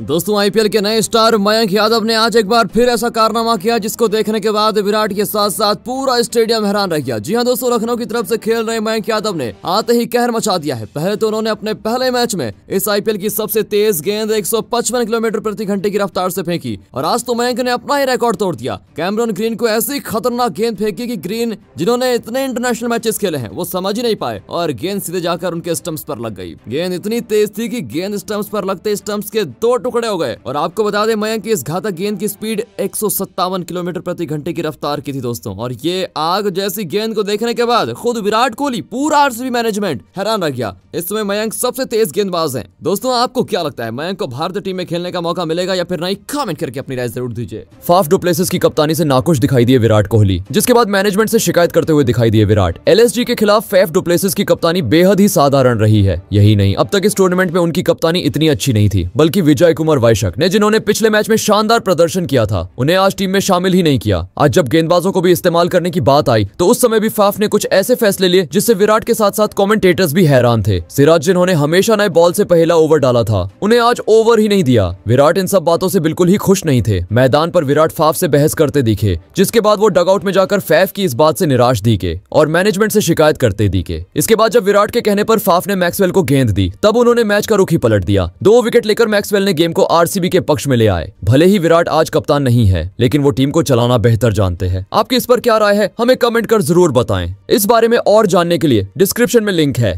दोस्तों आईपीएल के नए स्टार मयंक यादव ने आज एक बार फिर ऐसा कारनामा किया जिसको देखने के बाद विराट के साथ साथ पूरा स्टेडियम हैरान रह गया जी हां दोस्तों लखनऊ की तरफ से खेल रहे मयंक यादव ने आते ही कहर मचा दिया है पहले तो उन्होंने अपने पहले मैच में इस आईपीएल की सबसे तेज गेंद एक किलोमीटर प्रति घंटे की रफ्तार से फेंकी और आज तो मयंक ने अपना ही रिकॉर्ड तोड़ दिया कैमरन ग्रीन को ऐसी खतरनाक गेंद फेंकी की ग्रीन जिन्होंने इतने इंटरनेशनल मैचेस खेले हैं वो समझ ही नहीं पाए और गेंद सीधे जाकर उनके स्टम्प पर लग गई गेंद इतनी तेज थी की गेंद स्टम्प पर लगते स्टम्प के दो टुकड़े हो गए और आपको बता दें मयंक की इस घातक गेंद की स्पीड एक किलोमीटर प्रति घंटे की रफ्तार की थी दोस्तों और ये आग जैसी गेंद को देखने के बाद खुद विराट कोहली पूरा आरसीबी मैनेजमेंट हैरान रह गया इस समय मयंक सबसे तेज गेंदबाज है दोस्तों आपको क्या लगता है मयंक को भारतीय टीम में खेलने का मौका मिलेगा या फिर नहीं कमेंट करके अपनी राय जरूर दीजिए फाफ डुप्लेसिस की कप्तानी से नाखुश दिखाई दिए विराट कोहली जिसके बाद मैनेजमेंट से शिकायत करते हुए दिखाई दिए विराट एल के खिलाफ फेफ डुप्लेसिस की कप्तानी बेहद ही साधारण रही है यही नहीं अब तक इस टूर्नामेंट में उनकी कप्तानी इतनी अच्छी नहीं थी बल्कि विजय कुमार वैशक ने जिन्होंने पिछले मैच में शानदार प्रदर्शन किया था उन्हें आज टीम में शामिल ही नहीं किया आज जब गेंदबाजों को भी इस्तेमाल करने की बात आई तो उस समय भी फाफ ने कुछ ऐसे फैसले लिए जिससे विराट के साथ साथ कॉमेंटेटर्स भी हैरान थे सिराज जिन्होंने हमेशा नए बॉल से पहला ओवर डाला था उन्हें आज ओवर ही नहीं दिया विराट इन सब बातों से बिल्कुल ही खुश नहीं थे मैदान पर विराट फाफ से बहस करते दिखे जिसके बाद वो डगआउट में जाकर फैफ की इस बात से निराश दिखे और मैनेजमेंट से शिकायत करते दिखे इसके बाद जब विराट के कहने पर फाफ ने मैक्सवेल को गेंद दी तब उन्होंने मैच का रुख ही पलट दिया दो विकेट लेकर मैक्सवेल ने गेम गेम को आरसीबी के पक्ष में ले आए भले ही विराट आज कप्तान नहीं है लेकिन वो टीम को चलाना बेहतर जानते हैं आपकी इस पर क्या राय है हमें कमेंट कर जरूर बताएं इस बारे में और जानने के लिए डिस्क्रिप्शन में लिंक है